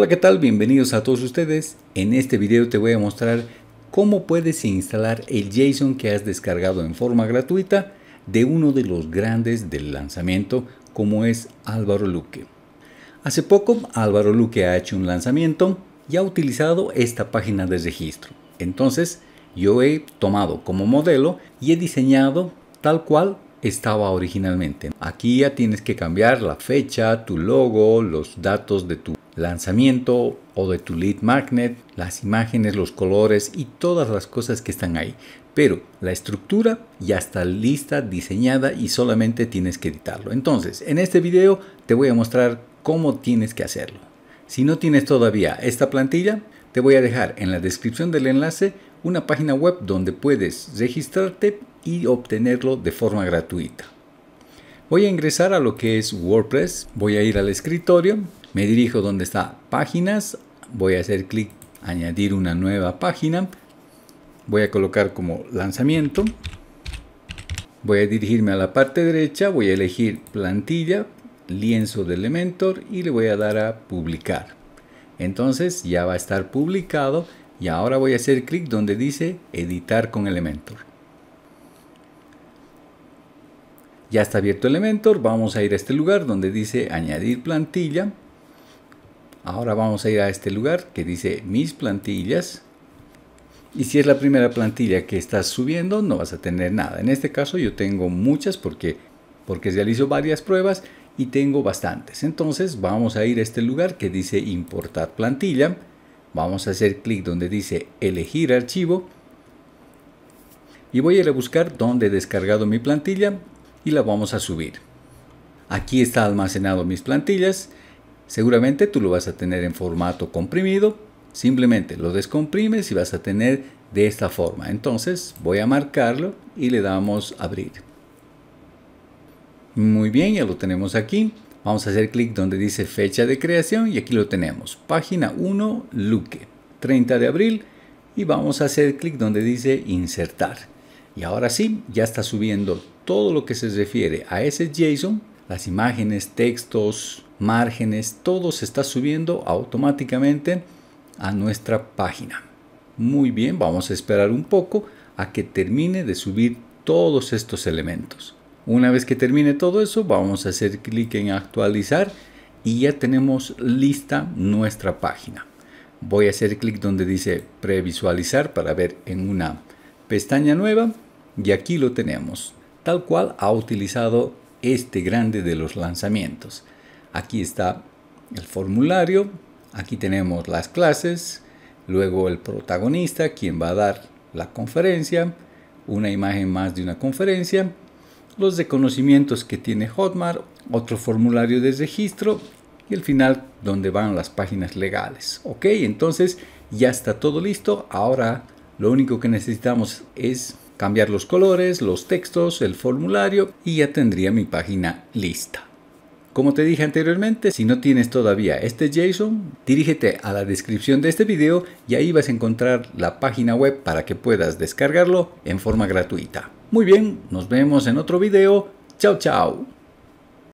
Hola, ¿qué tal? Bienvenidos a todos ustedes. En este video te voy a mostrar cómo puedes instalar el JSON que has descargado en forma gratuita de uno de los grandes del lanzamiento como es Álvaro Luque. Hace poco Álvaro Luque ha hecho un lanzamiento y ha utilizado esta página de registro. Entonces yo he tomado como modelo y he diseñado tal cual estaba originalmente. Aquí ya tienes que cambiar la fecha, tu logo, los datos de tu lanzamiento o de tu lead magnet, las imágenes, los colores y todas las cosas que están ahí. Pero la estructura ya está lista, diseñada y solamente tienes que editarlo. Entonces, en este video te voy a mostrar cómo tienes que hacerlo. Si no tienes todavía esta plantilla, te voy a dejar en la descripción del enlace una página web donde puedes registrarte y obtenerlo de forma gratuita. Voy a ingresar a lo que es WordPress, voy a ir al escritorio, me dirijo donde está páginas, voy a hacer clic añadir una nueva página, voy a colocar como lanzamiento, voy a dirigirme a la parte derecha, voy a elegir plantilla, lienzo de Elementor y le voy a dar a publicar. Entonces ya va a estar publicado y ahora voy a hacer clic donde dice editar con Elementor. Ya está abierto Elementor, vamos a ir a este lugar donde dice añadir plantilla. Ahora vamos a ir a este lugar que dice mis plantillas. Y si es la primera plantilla que estás subiendo, no vas a tener nada. En este caso yo tengo muchas porque, porque realizo varias pruebas y tengo bastantes. Entonces vamos a ir a este lugar que dice importar plantilla. Vamos a hacer clic donde dice elegir archivo. Y voy a ir a buscar donde he descargado mi plantilla y la vamos a subir. Aquí está almacenado mis plantillas. Seguramente tú lo vas a tener en formato comprimido. Simplemente lo descomprimes y vas a tener de esta forma. Entonces voy a marcarlo y le damos abrir. Muy bien, ya lo tenemos aquí. Vamos a hacer clic donde dice fecha de creación y aquí lo tenemos. Página 1, Luque, 30 de abril. Y vamos a hacer clic donde dice insertar. Y ahora sí, ya está subiendo todo lo que se refiere a ese JSON, las imágenes, textos, márgenes, todo se está subiendo automáticamente a nuestra página. Muy bien, vamos a esperar un poco a que termine de subir todos estos elementos. Una vez que termine todo eso, vamos a hacer clic en actualizar y ya tenemos lista nuestra página. Voy a hacer clic donde dice previsualizar para ver en una pestaña nueva y aquí lo tenemos tal cual ha utilizado este grande de los lanzamientos. Aquí está el formulario, aquí tenemos las clases, luego el protagonista, quien va a dar la conferencia, una imagen más de una conferencia, los reconocimientos que tiene Hotmart, otro formulario de registro y el final donde van las páginas legales. Ok, entonces ya está todo listo. Ahora lo único que necesitamos es cambiar los colores, los textos, el formulario y ya tendría mi página lista. Como te dije anteriormente, si no tienes todavía este JSON, dirígete a la descripción de este video y ahí vas a encontrar la página web para que puedas descargarlo en forma gratuita. Muy bien, nos vemos en otro video. Chao, chao.